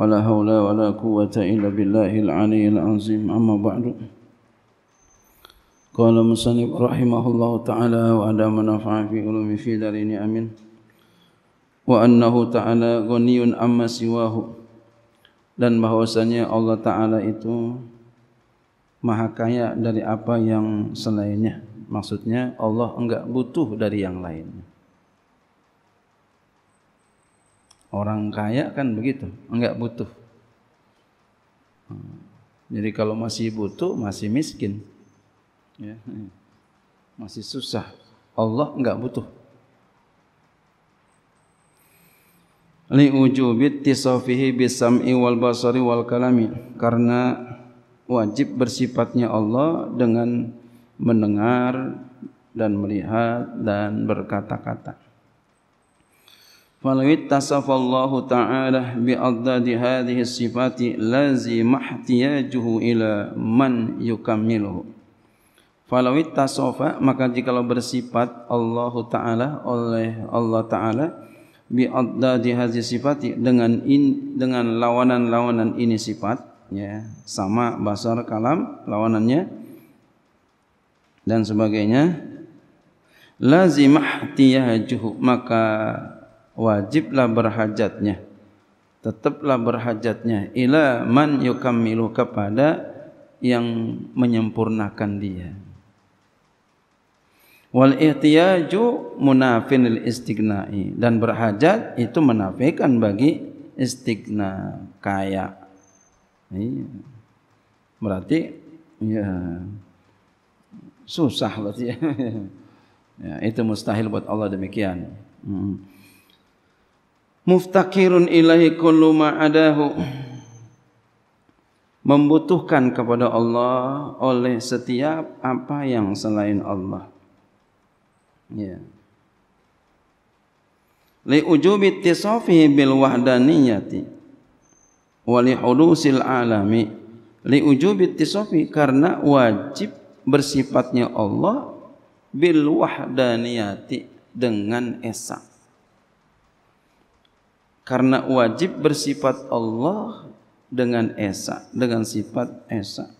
ولا حول ولا قوة إلا بالله العلي العظيم أما بعد قال مصنف رحمه الله تعالى وعلى من نفع في علوم في دارين أمين وأنه تعالى غني أما سواه dan bahwasanya Allah Taala itu maha kaya dari apa yang selainnya maksudnya Allah enggak butuh dari yang lainnya Orang kaya kan begitu, enggak butuh. Hmm. Jadi kalau masih butuh, masih miskin. Ya. Hmm. Masih susah. Allah enggak butuh. Li wujubit tisafihi bisam'i wal basari wal kalami. Karena wajib bersifatnya Allah dengan mendengar dan melihat dan berkata-kata. فلو اتصف الله تعالى بأضداد هذه الصفات لازم احتياجه إلى من يكمله فلو اتصف maka jika bersifat Allah Ta'ala oleh Allah Ta'ala بأضداد هذه sifati dengan in, dengan lawanan-lawanan ini sifat ya sama basar kalam lawanannya dan sebagainya lazim ihtiyajuhu maka wajiblah berhajatnya tetaplah berhajatnya ila man yukammilu kepada yang menyempurnakan dia wal ihtiyaju munafin lil istighna'i dan berhajat itu menafikan bagi istighna kaya iya. berarti ya susah berarti lah ya. itu mustahil buat Allah demikian hmm muftakirun ilahi kullu ma adahu membutuhkan kepada Allah oleh setiap apa yang selain Allah ya li ujubi tisafi bil wahdaniyati wa li hulusil alami li ujubi tisafi karena wajib bersifatnya Allah bil wahdaniyati dengan esak karena wajib bersifat Allah dengan esa dengan sifat esa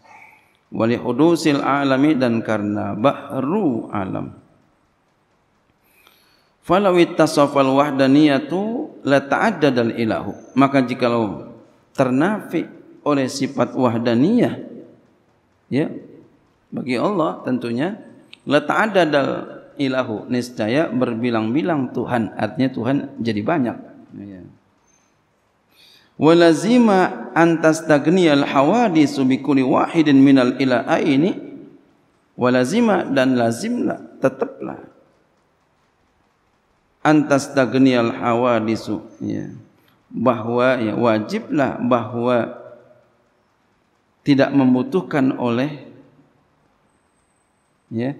wali hudusil alami dan karena bahru alam falau ittasafal wahdaniyatu la ta'addadal ilahu maka jika lo ternafi oleh sifat wahdaniyah ya bagi Allah tentunya la ta'addadal ilahu niscaya berbilang-bilang Tuhan artinya Tuhan jadi banyak ya, ya walazima antastagni al hawadis bi kulli wahidin min al ini walazima dan lazimlah tetaplah antastagni al hawadis ya bahwa ya wajiblah bahwa tidak membutuhkan oleh ya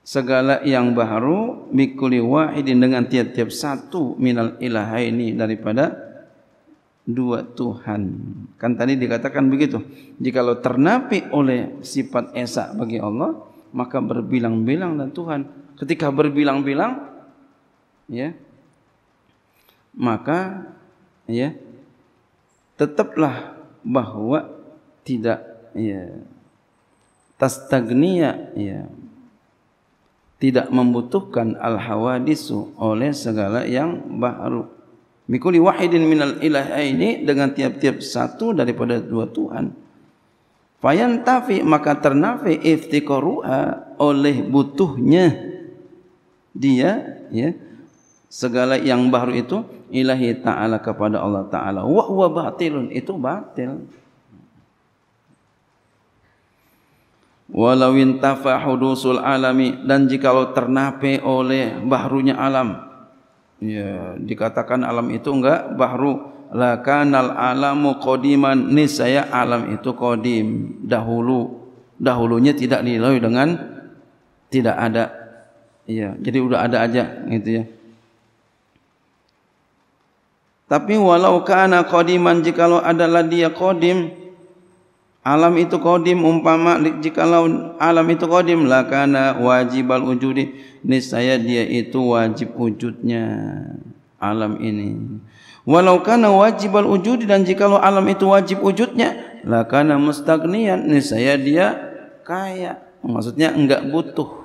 segala yang baru mikuli wahidin dengan tiap-tiap satu minal ilahaini daripada dua Tuhan. Kan tadi dikatakan begitu. Jika lo ternapi oleh sifat esa bagi Allah, maka berbilang-bilang dan Tuhan. Ketika berbilang-bilang, ya, maka ya tetaplah bahwa tidak ya tas ya tidak membutuhkan al hawadisu oleh segala yang baru Bikuli wahidin minal ilah ini dengan tiap-tiap satu daripada dua Tuhan. Fayan tafi maka ternafi iftikorua oleh butuhnya dia ya segala yang baru itu ilahi ta'ala kepada Allah ta'ala wa huwa batilun itu batil walawin tafa hudusul alami dan jika lo ternape oleh bahrunya alam ya, dikatakan alam itu enggak bahru la kanal alamu qadiman nisaya alam itu qadim dahulu dahulunya tidak dilalui dengan tidak ada ya jadi sudah ada aja gitu ya tapi walau kana qadiman jikalau adalah dia qadim Alam itu kodim umpama jika jikalau alam itu kodim qadim la kana wajibal wujudi niscaya dia itu wajib ujudnya alam ini walau karena wajib al wujudi dan jika jikalau alam itu wajib ujudnya lah karena mustagnian niscaya dia kaya maksudnya enggak butuh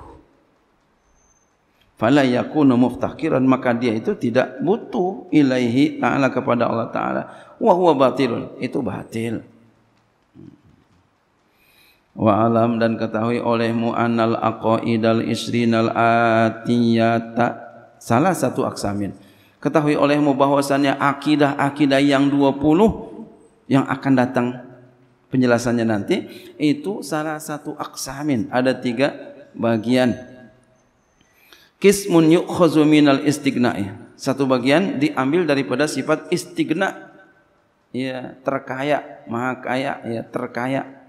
falayaku yakunu muftakiran maka dia itu tidak butuh ilaihi taala kepada Allah taala wa huwa batilun itu batil wa alam dan ketahui olehmu annal aqaidal isrinal atiyata salah satu aksamin ketahui olehmu bahwasanya akidah-akidah yang 20 yang akan datang penjelasannya nanti itu salah satu aksamin ada tiga bagian kismun yukhazu minal istighna'i satu bagian diambil daripada sifat istighna ya terkaya maha kaya ya terkaya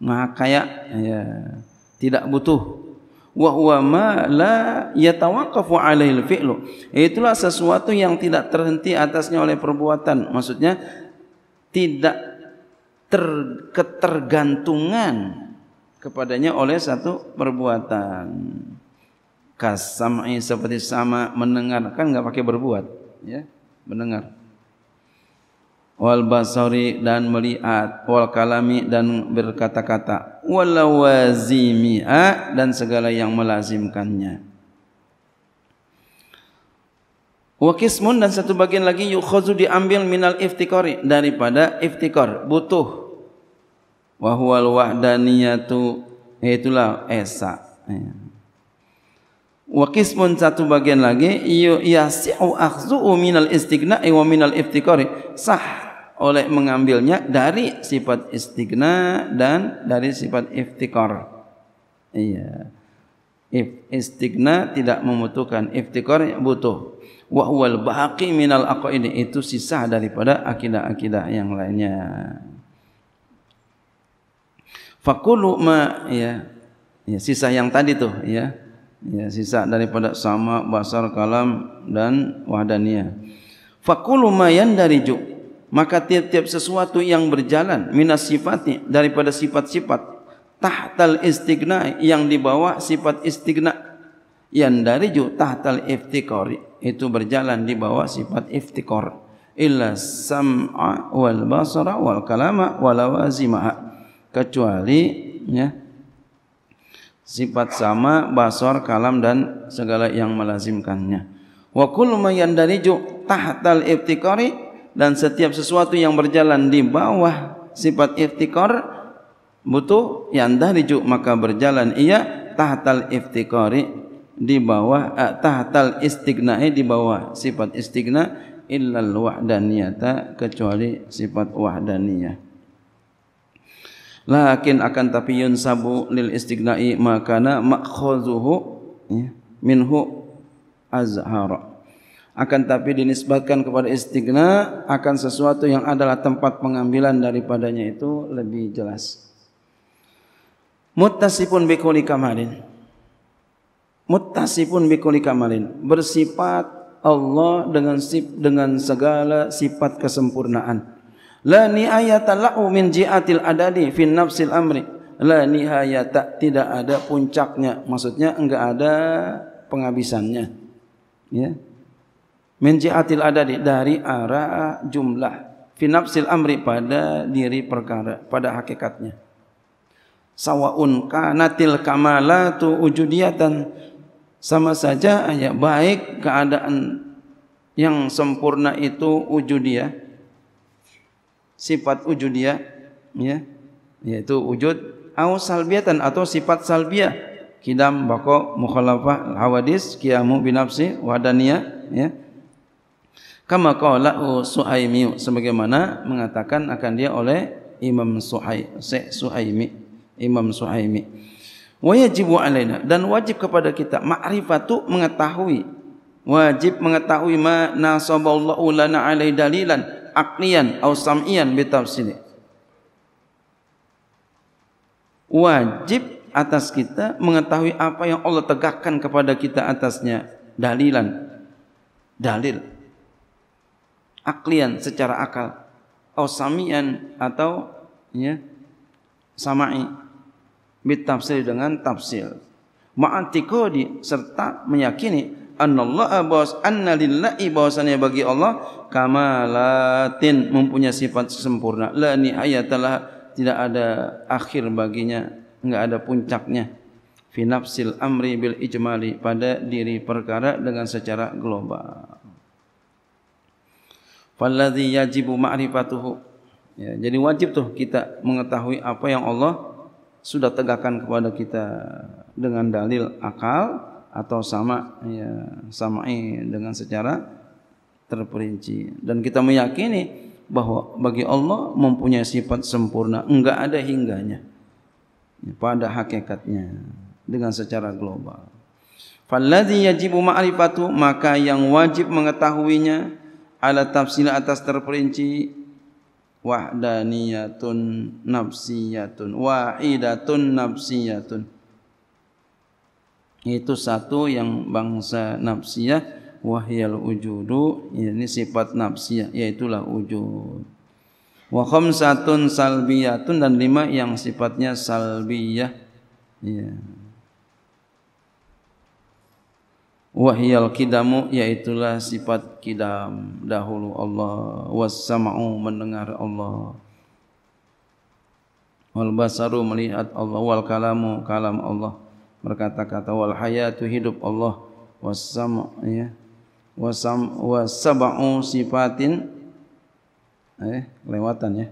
maha kaya ya tidak butuh wa huwa ma la yatawaqqafu alaihi fi'lu itulah sesuatu yang tidak terhenti atasnya oleh perbuatan maksudnya tidak ter, ketergantungan kepadanya oleh satu perbuatan kasam'i seperti sama mendengarkan enggak pakai berbuat ya mendengar wal basari dan melihat wal kalami dan berkata-kata walawazimia ha? dan segala yang melazimkannya wa qismun dan satu bagian lagi yukhazu diambil minal iftikari daripada iftikar butuh wa huwal wahdaniyatu itulah esa wa qismun satu bagian lagi yasiu akhzu minal istighna'i wa minal iftikari sah oleh mengambilnya dari sifat istighna dan dari sifat iftikar. Iya. If istighna tidak membutuhkan, iftikar butuh. Wa wal baqi minal aqidi itu sisa daripada akidah-akidah yang lainnya. Fakulu ma ya. ya sisa yang tadi tuh ya. Ya sisa daripada sama basar kalam dan wahdaniyah. Fakulu ma yandariju maka tiap-tiap sesuatu yang berjalan minas sifati daripada sifat-sifat tahtal istigna yang dibawa sifat istigna yang dari ju tahtal iftikor itu berjalan di bawah sifat iftikor illa sam'a wal basara wal kalama wala wazima kecuali ya sifat sama basar kalam dan segala yang melazimkannya wa kullu ma yandariju tahtal iftikori dan setiap sesuatu yang berjalan di bawah sifat iftikar butuh yang dah dijuk maka berjalan ia tahtal iftikari di bawah eh, tahtal istignai di bawah sifat istigna illal wahdaniyata kecuali sifat wahdaniyah lakin akan tapi yunsabu lil istignai makana makhuzuhu ya, minhu azhar akan tapi dinisbatkan kepada istighna akan sesuatu yang adalah tempat pengambilan daripadanya itu lebih jelas. Muttasifun bikuli kamalin. Muttasifun bikuli kamalin. Bersifat Allah dengan sip, dengan segala sifat kesempurnaan. La ni'ayata la'u min ji'atil adadi fin nafsil amri. La ni'ayata tidak ada puncaknya. Maksudnya enggak ada penghabisannya. Ya. Yeah min jihatil adadi dari arah jumlah finapsil amri pada diri perkara pada hakikatnya sawaun kanatil kamalatu wujudiyatan sama saja ya baik keadaan yang sempurna itu wujudia sifat wujudia ya yaitu wujud au salbiatan atau sifat salbia kidam bako mukhalafah hawadis kiamu binafsi wadaniya ya kama qala suhaimi sebagaimana mengatakan akan dia oleh Imam Suhaim Syekh Suhaimi Imam Suhaimi wa yajibu alaina dan wajib kepada kita ma'rifatu mengetahui wajib mengetahui ma nasaballahu lana alai dalilan aqlian au sam'ian bitafsili wajib atas kita mengetahui apa yang Allah tegakkan kepada kita atasnya dalilan dalil aklian secara akal atau samian atau ya samai bit tafsir dengan tafsir ma'atikodi serta meyakini anallaha bahwas anna lillahi bahwasanya bagi Allah kamalatin mempunyai sifat sempurna la nihayatalah tidak ada akhir baginya enggak ada puncaknya fi nafsil amri bil ijmali pada diri perkara dengan secara global falladhi yajibu ma'rifatuhu ya, jadi wajib tuh kita mengetahui apa yang Allah sudah tegakkan kepada kita dengan dalil akal atau sama ya samai dengan secara terperinci dan kita meyakini bahwa bagi Allah mempunyai sifat sempurna enggak ada hingganya ya, pada hakikatnya dengan secara global falladhi yajibu ma'rifatuhu, maka yang wajib mengetahuinya ala tafsil atas terperinci wahdaniyatun nafsiyatun wahidatun nafsiyatun itu satu yang bangsa nafsiyah wahyal wujudu ini sifat nafsiyah yaitulah ujud wa khamsatun salbiyatun dan lima yang sifatnya salbiyah ya yeah. wahiyal kidamu yaitulah sifat kidam dahulu Allah wassama'u mendengar Allah wal basaru melihat Allah wal kalamu kalam Allah berkata-kata wal hayatu hidup Allah wassama ya wasam wasaba'u sifatin eh lewatan ya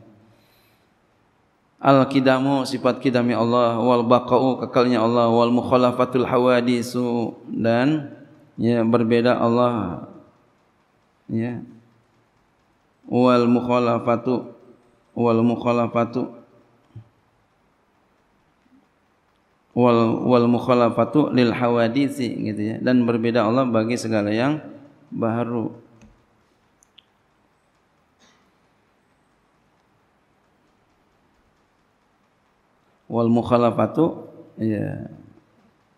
al kidamu sifat kidami Allah wal baqa'u kekalnya Allah wal mukhalafatul hawadisu dan ya berbeda Allah ya wal mukhalafatu wal mukhalafatu wal wal mukhalafatu lil hawadisi gitu ya dan berbeda Allah bagi segala yang baru wal mukhalafatu ya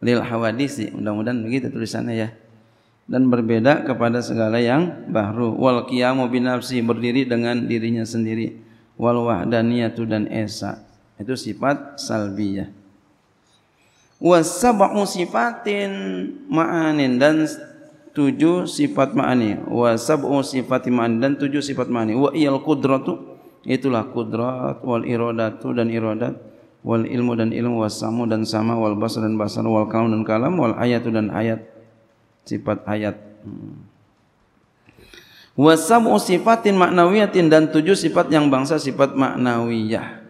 lil hawadisi mudah-mudahan begitu tulisannya ya dan berbeda kepada segala yang baru wal qiyamu bi nafsi berdiri dengan dirinya sendiri wal wahdaniyatu dan esa itu sifat salbiyah wa sab'u sifatin ma'anin dan tujuh sifat ma'ani Wasabu sab'u ma'an dan tujuh sifat ma'ani wa iyal qudratu itulah kudrat wal iradatu dan irodat. wal ilmu dan ilmu wasamu dan sama wal basar dan basar wal kalam dan kalam wal ayatu dan ayat sifat hayat hmm. wasam sifatin maknawiyatin dan tujuh sifat yang bangsa sifat maknawiyah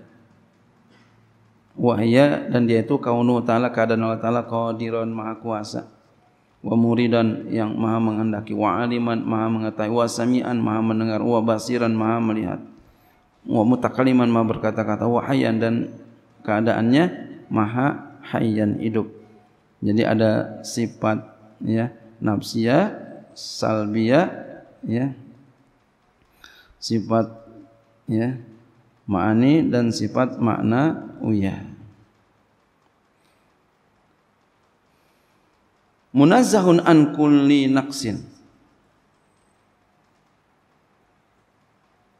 wahya dan dia itu kaunu taala keadaan Allah taala qadiran maha kuasa wa muridan yang maha menghendaki wa aliman maha mengetahui wa samian maha mendengar wa basiran maha melihat wa mutakaliman maha berkata-kata wa hayyan dan keadaannya maha hayyan hidup jadi ada sifat ya uh, nafsiyah salbiyah ya sifat ya maani dan sifat makna uya munazzahun an kulli naqsin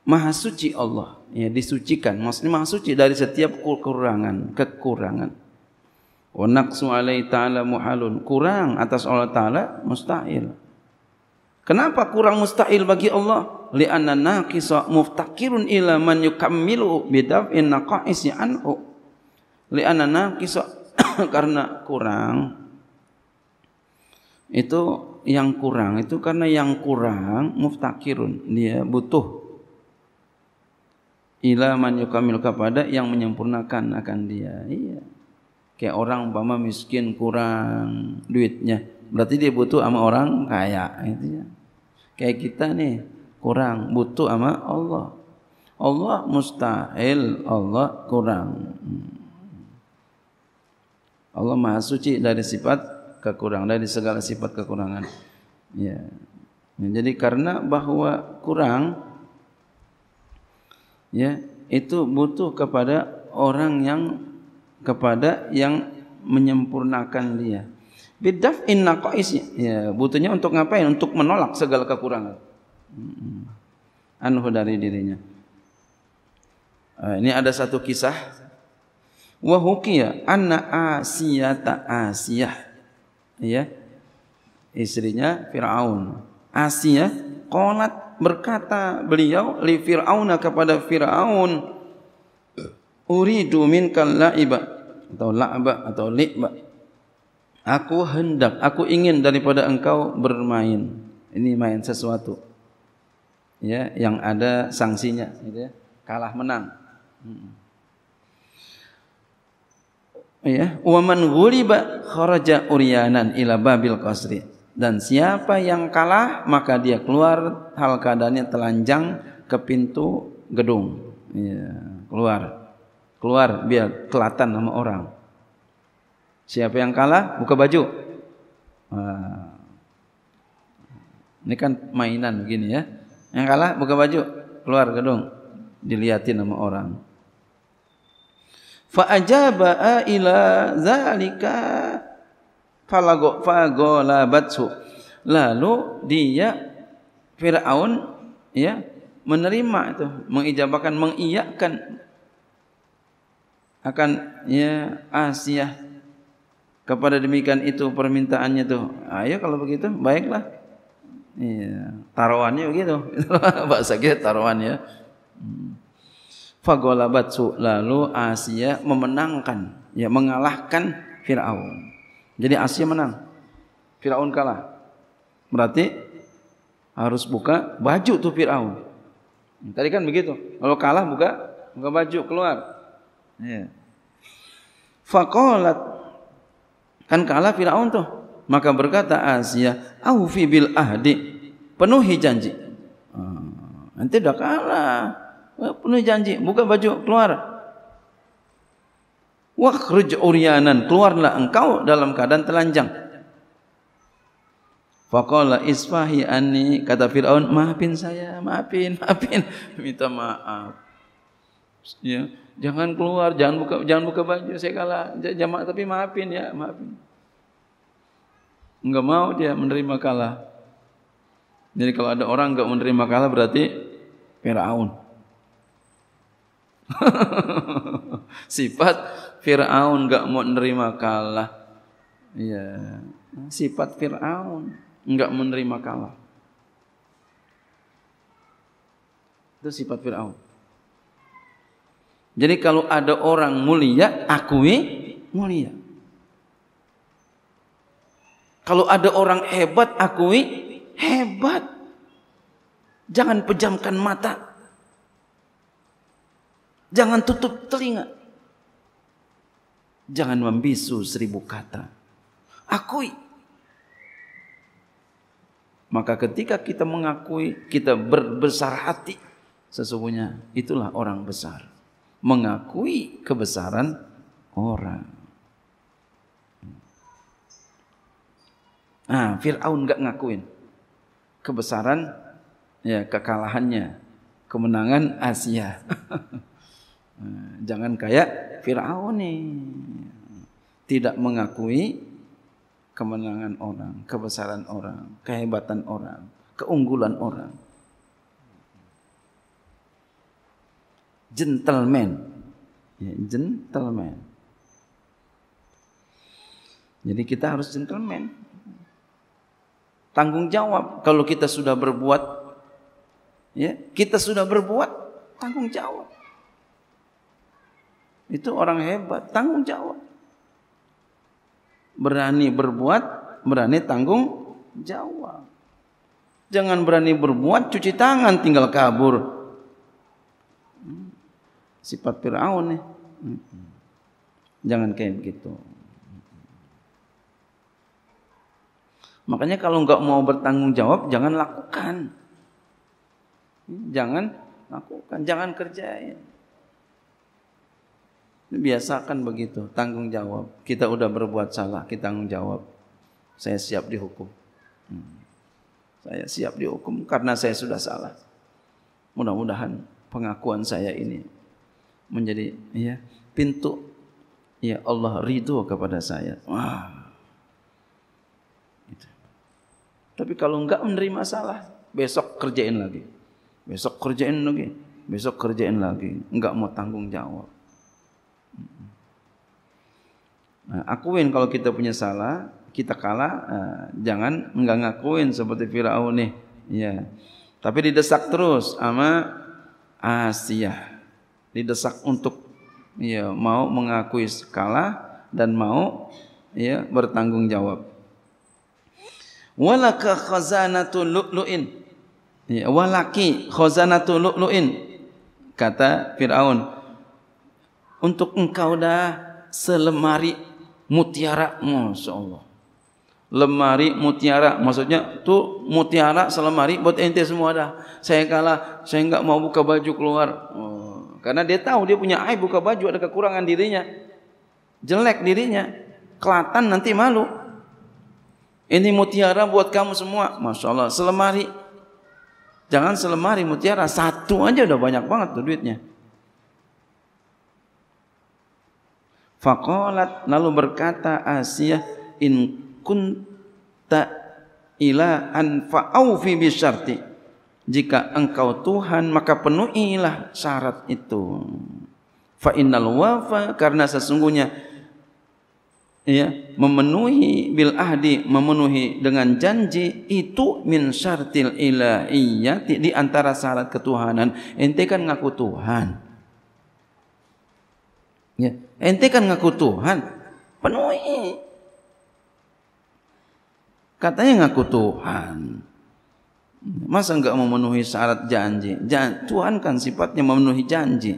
maha suci Allah ya disucikan maksudnya maha suci dari setiap kekurangan kekurangan wa naqsu alai ta'ala muhalun kurang atas Allah taala mustahil kenapa kurang mustahil bagi Allah li anna naqisa muftakirun ila man yukammilu bidaf in naqaisi anhu li anna naqisa karena kurang itu yang kurang itu karena yang kurang muftakirun dia butuh ila man yukamil kepada yang menyempurnakan akan dia iya kayak orang umpama miskin kurang duitnya berarti dia butuh sama orang kaya gitu ya. kayak kita nih kurang butuh sama Allah Allah mustahil Allah kurang Allah maha suci dari sifat kekurangan dari segala sifat kekurangan ya nah, jadi karena bahwa kurang ya itu butuh kepada orang yang kepada yang menyempurnakan dia. Bidaf inna qais ya butuhnya untuk ngapain? Untuk menolak segala kekurangan. Anhu dari dirinya. Ah, ini ada satu kisah. Wa hukiya anna asiyata asiyah. Ya. Istrinya Firaun. Asiyah qalat berkata beliau li Firauna kepada Firaun uridu minkal laiba atau la'ba atau li'ba aku hendak aku ingin daripada engkau bermain ini main sesuatu ya yang ada sanksinya gitu ya kalah menang hmm. ya wa man ghuliba kharaja uryanan ila babil qasri dan siapa yang kalah maka dia keluar hal kadarnya telanjang ke pintu gedung ya, keluar keluar biar kelatan sama orang. Siapa yang kalah buka baju. Ah. Ini kan mainan begini ya. Yang kalah buka baju keluar gedung dilihatin sama orang. Fa ajaba ila zalika falago fagolabatsu. Lalu dia Firaun ya menerima itu mengijabakan mengiyakan akan ya asiah kepada demikian itu permintaannya tuh. Ayo ah, ya, kalau begitu baiklah. Iya, taruhannya begitu. Bahasa kita taruhan ya. Hmm. Fagolabat lalu Asia memenangkan, ya mengalahkan Fir'aun. Jadi Asia menang, Fir'aun kalah. Berarti harus buka baju tuh Fir'aun. Tadi kan begitu. Kalau kalah buka buka baju keluar. Ya. Faqalat kan kalah Firaun tu, Maka berkata Asia, "Aufi Fibil ahdi." Penuhi janji. Hmm, nanti dah kalah. Penuhi janji, buka baju keluar. Wah kerja urianan, keluarlah engkau dalam keadaan telanjang. Faqala isfahi anni kata Firaun maafin saya maafin maafin minta maaf Ya, jangan keluar, jangan buka jangan buka baju, saya kalah jamaah tapi maafin ya, maafin. Enggak mau dia menerima kalah. Jadi kalau ada orang enggak menerima kalah berarti Firaun. Sifat Firaun enggak mau menerima kalah. Iya. Sifat Firaun enggak menerima kalah. Itu sifat Firaun. Jadi kalau ada orang mulia, akui mulia. Kalau ada orang hebat, akui hebat. Jangan pejamkan mata. Jangan tutup telinga. Jangan membisu seribu kata. Akui. Maka ketika kita mengakui, kita berbesar hati. Sesungguhnya itulah orang besar mengakui kebesaran orang. Nah, Fir'aun gak ngakuin kebesaran ya kekalahannya, kemenangan Asia. Ah, jangan kayak Fir'aun nih. Tidak mengakui kemenangan orang, kebesaran orang, kehebatan orang, keunggulan orang. gentleman. Ya, gentleman. Jadi kita harus gentleman. Tanggung jawab kalau kita sudah berbuat ya, kita sudah berbuat tanggung jawab. Itu orang hebat, tanggung jawab. Berani berbuat, berani tanggung jawab. Jangan berani berbuat cuci tangan tinggal kabur. sifat Firaun nih. Hmm. Jangan kayak begitu. Makanya kalau nggak mau bertanggung jawab, jangan lakukan. Hmm, jangan lakukan, jangan kerjain. Biasakan begitu, tanggung jawab. Kita udah berbuat salah, kita tanggung jawab. Saya siap dihukum. Hmm. Saya siap dihukum karena saya sudah salah. Mudah-mudahan pengakuan saya ini menjadi ya pintu ya Allah ridho kepada saya. Wah. Gitu. Tapi kalau enggak menerima salah, besok kerjain lagi. Besok kerjain lagi. Besok kerjain lagi. Enggak mau tanggung jawab. Nah, akuin kalau kita punya salah, kita kalah, eh, jangan enggak ngakuin seperti Firaun nih. Ya. Tapi didesak terus sama Asiah. Ah, didesak untuk ya mau mengakui kalah dan mau ya bertanggung jawab walaka khazanatul lu'lu'in ya walaki khazanatul lu'lu'in kata Firaun untuk engkau dah selemari mutiara Allah. lemari mutiara maksudnya tu mutiara selemari buat ente semua dah saya kalah saya enggak mau buka baju keluar oh, Karena dia tahu dia punya aib buka baju ada kekurangan dirinya. Jelek dirinya. Kelatan nanti malu. Ini mutiara buat kamu semua. Masya Allah. Selemari. Jangan selemari mutiara. Satu aja udah banyak banget tuh duitnya. Fakolat lalu berkata Asia in kunta ila an faufi bi jika engkau Tuhan maka penuhilah syarat itu fa innal wafa karena sesungguhnya ya memenuhi bil ahdi memenuhi dengan janji itu min syartil ilahiyati di antara syarat ketuhanan ente kan ngaku Tuhan ya ente kan ngaku Tuhan penuhi katanya ngaku Tuhan Masa enggak memenuhi syarat janji? Jan, Tuhan kan sifatnya memenuhi janji.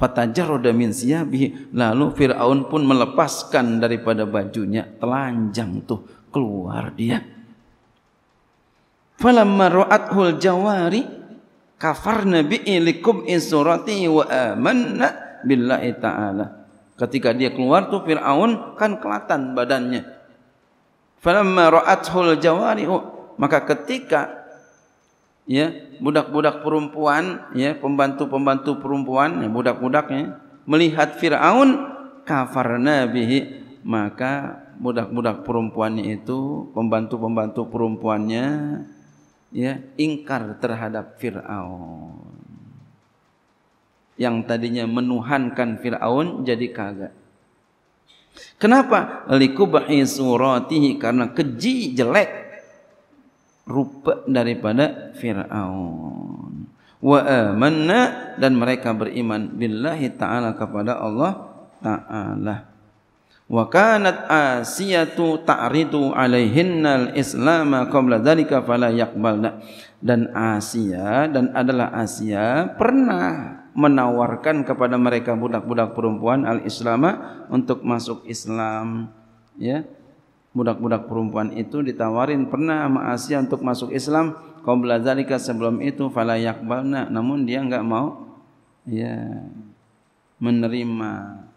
Fatajar min siyabihi. Lalu Fir'aun pun melepaskan daripada bajunya. Telanjang tu keluar dia. Falamma ru'athul jawari kafar nabi likum insurati wa amanna billahi ta'ala. Ketika dia keluar tu Fir'aun kan kelatan badannya. Falamma ru'athul jawari. Oh, maka ketika ya budak-budak perempuan ya pembantu-pembantu perempuan ya budak-budaknya melihat Firaun kafarna bihi maka budak-budak perempuannya itu pembantu-pembantu perempuannya ya ingkar terhadap Firaun yang tadinya menuhankan Firaun jadi kagak kenapa liku suratihi karena keji jelek rupa daripada Firaun. Wa amanna dan mereka beriman billahi taala kepada Allah taala. Wa kanat asiyatu ta'ridu alaihinnal islama qabla dhalika fala yaqbalna. Dan Asia dan adalah Asia pernah menawarkan kepada mereka budak-budak perempuan al islama untuk masuk Islam ya. Yeah budak-budak perempuan itu ditawarin pernah sama Asia untuk masuk Islam kaum zalika sebelum itu fala yakbalna namun dia enggak mau ya menerima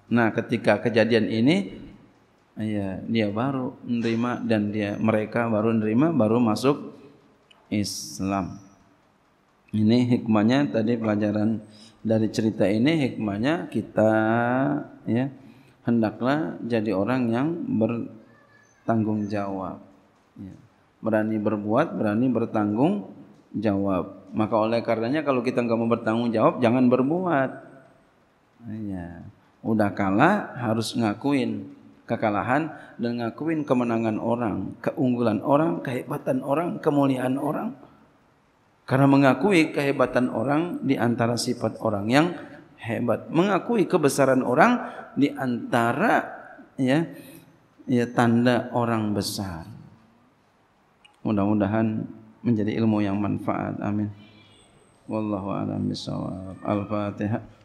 nah ketika kejadian ini ya dia baru menerima dan dia mereka baru menerima baru masuk Islam ini hikmahnya tadi pelajaran dari cerita ini hikmahnya kita ya hendaklah jadi orang yang ber, tanggung jawab. Ya. Berani berbuat, berani bertanggung jawab. Maka oleh karenanya kalau kita nggak mau bertanggung jawab, jangan berbuat. Ya. Udah kalah harus ngakuin kekalahan dan ngakuin kemenangan orang, keunggulan orang, kehebatan orang, kemuliaan orang. Karena mengakui kehebatan orang di antara sifat orang yang hebat, mengakui kebesaran orang di antara ya ya tanda orang besar. Mudah-mudahan menjadi ilmu yang manfaat. Amin. Wallahu a'lam bishawab. Al-Fatihah.